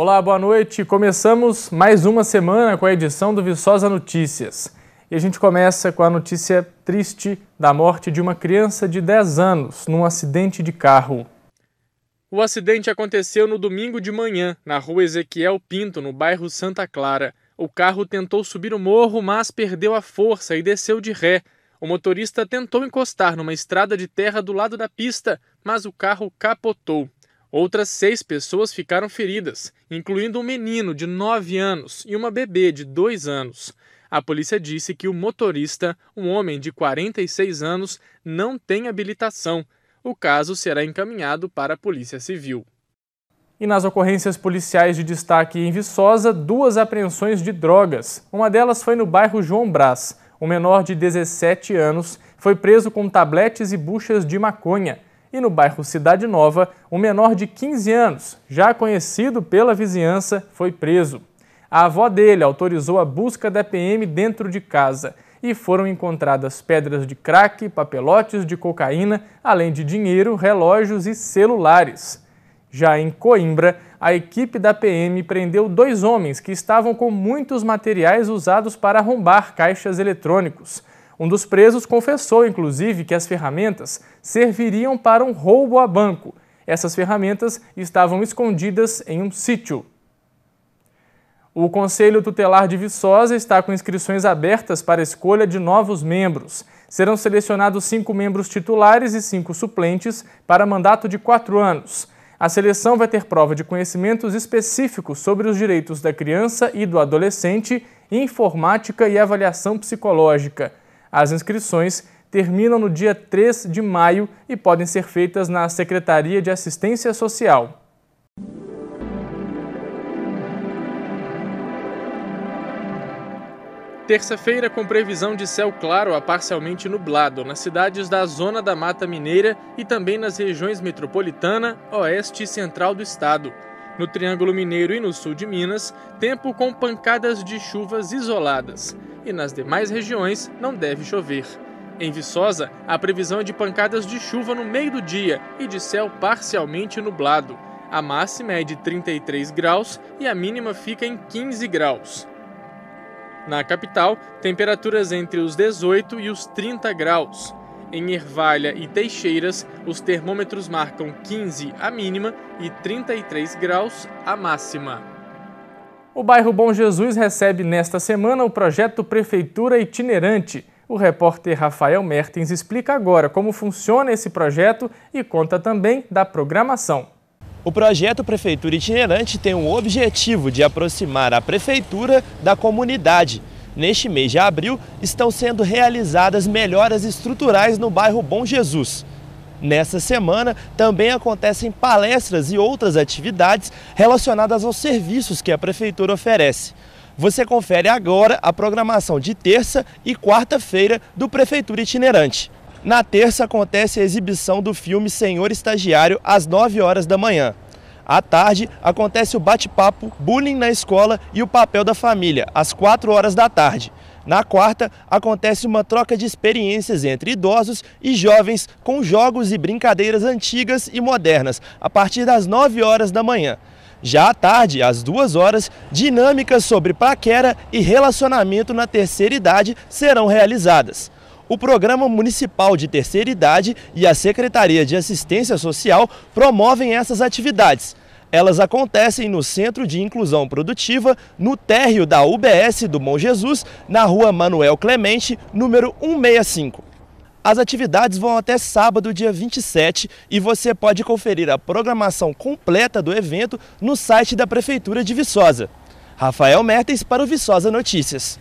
Olá, boa noite. Começamos mais uma semana com a edição do Viçosa Notícias. E a gente começa com a notícia triste da morte de uma criança de 10 anos num acidente de carro. O acidente aconteceu no domingo de manhã, na rua Ezequiel Pinto, no bairro Santa Clara. O carro tentou subir o morro, mas perdeu a força e desceu de ré. O motorista tentou encostar numa estrada de terra do lado da pista, mas o carro capotou. Outras seis pessoas ficaram feridas, incluindo um menino de 9 anos e uma bebê de 2 anos. A polícia disse que o motorista, um homem de 46 anos, não tem habilitação. O caso será encaminhado para a Polícia Civil. E nas ocorrências policiais de destaque em Viçosa, duas apreensões de drogas. Uma delas foi no bairro João Brás. Um menor de 17 anos foi preso com tabletes e buchas de maconha e no bairro Cidade Nova, um menor de 15 anos, já conhecido pela vizinhança, foi preso. A avó dele autorizou a busca da PM dentro de casa e foram encontradas pedras de crack, papelotes de cocaína, além de dinheiro, relógios e celulares. Já em Coimbra, a equipe da PM prendeu dois homens que estavam com muitos materiais usados para arrombar caixas eletrônicos. Um dos presos confessou, inclusive, que as ferramentas serviriam para um roubo a banco. Essas ferramentas estavam escondidas em um sítio. O Conselho Tutelar de Viçosa está com inscrições abertas para escolha de novos membros. Serão selecionados cinco membros titulares e cinco suplentes para mandato de quatro anos. A seleção vai ter prova de conhecimentos específicos sobre os direitos da criança e do adolescente, informática e avaliação psicológica. As inscrições terminam no dia 3 de maio e podem ser feitas na Secretaria de Assistência Social. Terça-feira com previsão de céu claro a parcialmente nublado nas cidades da zona da Mata Mineira e também nas regiões metropolitana, oeste e central do estado. No Triângulo Mineiro e no sul de Minas, tempo com pancadas de chuvas isoladas. E nas demais regiões não deve chover. Em Viçosa, a previsão é de pancadas de chuva no meio do dia e de céu parcialmente nublado. A máxima é de 33 graus e a mínima fica em 15 graus. Na capital, temperaturas entre os 18 e os 30 graus. Em Ervalha e Teixeiras, os termômetros marcam 15 a mínima e 33 graus a máxima. O bairro Bom Jesus recebe nesta semana o projeto Prefeitura Itinerante. O repórter Rafael Mertens explica agora como funciona esse projeto e conta também da programação. O projeto Prefeitura Itinerante tem o objetivo de aproximar a prefeitura da comunidade Neste mês de abril, estão sendo realizadas melhoras estruturais no bairro Bom Jesus. Nessa semana também acontecem palestras e outras atividades relacionadas aos serviços que a Prefeitura oferece. Você confere agora a programação de terça e quarta-feira do Prefeitura Itinerante. Na terça acontece a exibição do filme Senhor Estagiário às 9 horas da manhã. À tarde, acontece o bate-papo Bullying na Escola e o Papel da Família, às 4 horas da tarde. Na quarta, acontece uma troca de experiências entre idosos e jovens com jogos e brincadeiras antigas e modernas, a partir das 9 horas da manhã. Já à tarde, às duas horas, dinâmicas sobre paquera e relacionamento na terceira idade serão realizadas. O Programa Municipal de Terceira Idade e a Secretaria de Assistência Social promovem essas atividades. Elas acontecem no Centro de Inclusão Produtiva, no térreo da UBS do Bom Jesus, na rua Manuel Clemente, número 165. As atividades vão até sábado, dia 27, e você pode conferir a programação completa do evento no site da Prefeitura de Viçosa. Rafael Mertens para o Viçosa Notícias.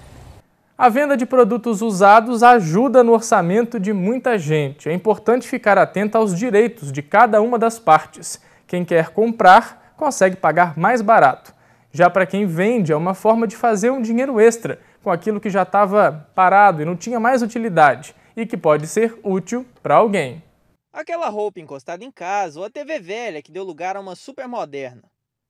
A venda de produtos usados ajuda no orçamento de muita gente. É importante ficar atento aos direitos de cada uma das partes. Quem quer comprar consegue pagar mais barato. Já para quem vende, é uma forma de fazer um dinheiro extra com aquilo que já estava parado e não tinha mais utilidade e que pode ser útil para alguém. Aquela roupa encostada em casa ou a TV velha que deu lugar a uma super moderna.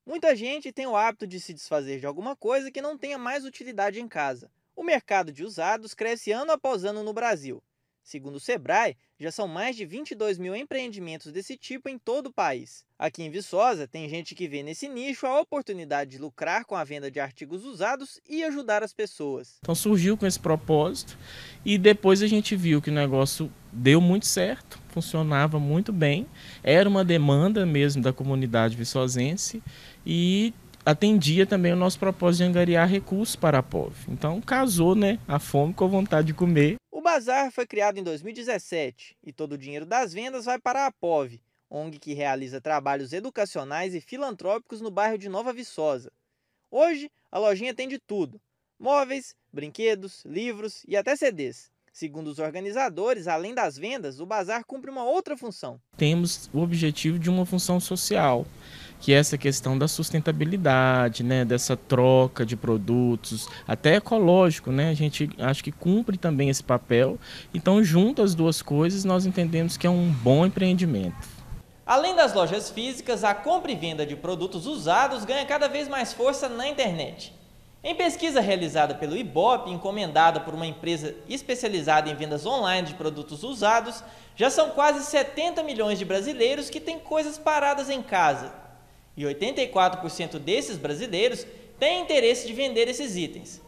Muita gente tem o hábito de se desfazer de alguma coisa que não tenha mais utilidade em casa. O mercado de usados cresce ano após ano no Brasil Segundo o Sebrae, já são mais de 22 mil empreendimentos desse tipo em todo o país. Aqui em Viçosa, tem gente que vê nesse nicho a oportunidade de lucrar com a venda de artigos usados e ajudar as pessoas. Então surgiu com esse propósito e depois a gente viu que o negócio deu muito certo, funcionava muito bem, era uma demanda mesmo da comunidade viçosense e atendia também o nosso propósito de angariar recursos para a POV. Então casou, né, a fome com a vontade de comer bazar foi criado em 2017 e todo o dinheiro das vendas vai para a POV, ONG que realiza trabalhos educacionais e filantrópicos no bairro de Nova Viçosa. Hoje, a lojinha tem de tudo: móveis, brinquedos, livros e até CDs. Segundo os organizadores, além das vendas, o bazar cumpre uma outra função. Temos o objetivo de uma função social que é essa questão da sustentabilidade, né, dessa troca de produtos, até ecológico, né, a gente acho que cumpre também esse papel. Então, junto as duas coisas, nós entendemos que é um bom empreendimento. Além das lojas físicas, a compra e venda de produtos usados ganha cada vez mais força na internet. Em pesquisa realizada pelo IBOP, encomendada por uma empresa especializada em vendas online de produtos usados, já são quase 70 milhões de brasileiros que têm coisas paradas em casa, e 84% desses brasileiros têm interesse de vender esses itens.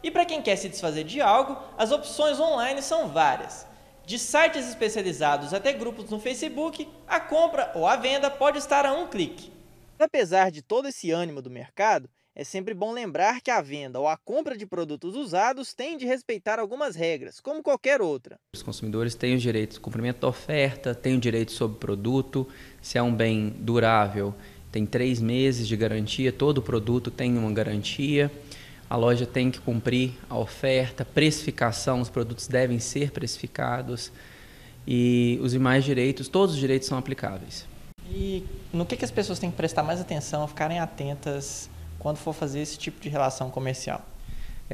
E para quem quer se desfazer de algo, as opções online são várias. De sites especializados até grupos no Facebook, a compra ou a venda pode estar a um clique. Apesar de todo esse ânimo do mercado, é sempre bom lembrar que a venda ou a compra de produtos usados tem de respeitar algumas regras, como qualquer outra. Os consumidores têm o direito de cumprimento da oferta, têm o direito sobre o produto, se é um bem durável tem três meses de garantia, todo produto tem uma garantia. A loja tem que cumprir a oferta, precificação, os produtos devem ser precificados e os demais direitos, todos os direitos são aplicáveis. E no que, que as pessoas têm que prestar mais atenção, ficarem atentas quando for fazer esse tipo de relação comercial?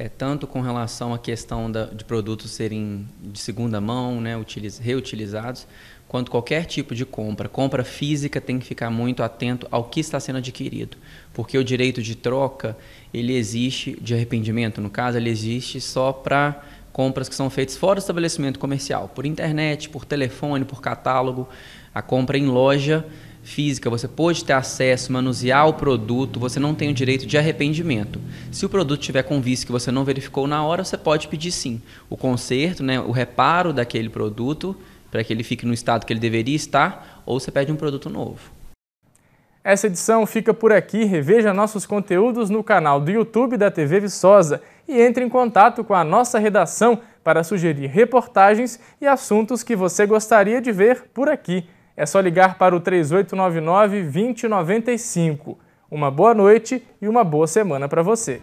é, tanto com relação à questão da, de produtos serem de segunda mão, né, utiliz, reutilizados, quanto qualquer tipo de compra. Compra física tem que ficar muito atento ao que está sendo adquirido, porque o direito de troca ele existe de arrependimento, no caso, ele existe só para compras que são feitas fora do estabelecimento comercial, por internet, por telefone, por catálogo, a compra em loja física, você pode ter acesso, manusear o produto, você não tem o direito de arrependimento. Se o produto tiver com vício que você não verificou na hora, você pode pedir sim o conserto, né, o reparo daquele produto para que ele fique no estado que ele deveria estar, ou você pede um produto novo. Essa edição fica por aqui. Reveja nossos conteúdos no canal do YouTube da TV Viçosa e entre em contato com a nossa redação para sugerir reportagens e assuntos que você gostaria de ver por aqui. É só ligar para o 3899 2095. Uma boa noite e uma boa semana para você.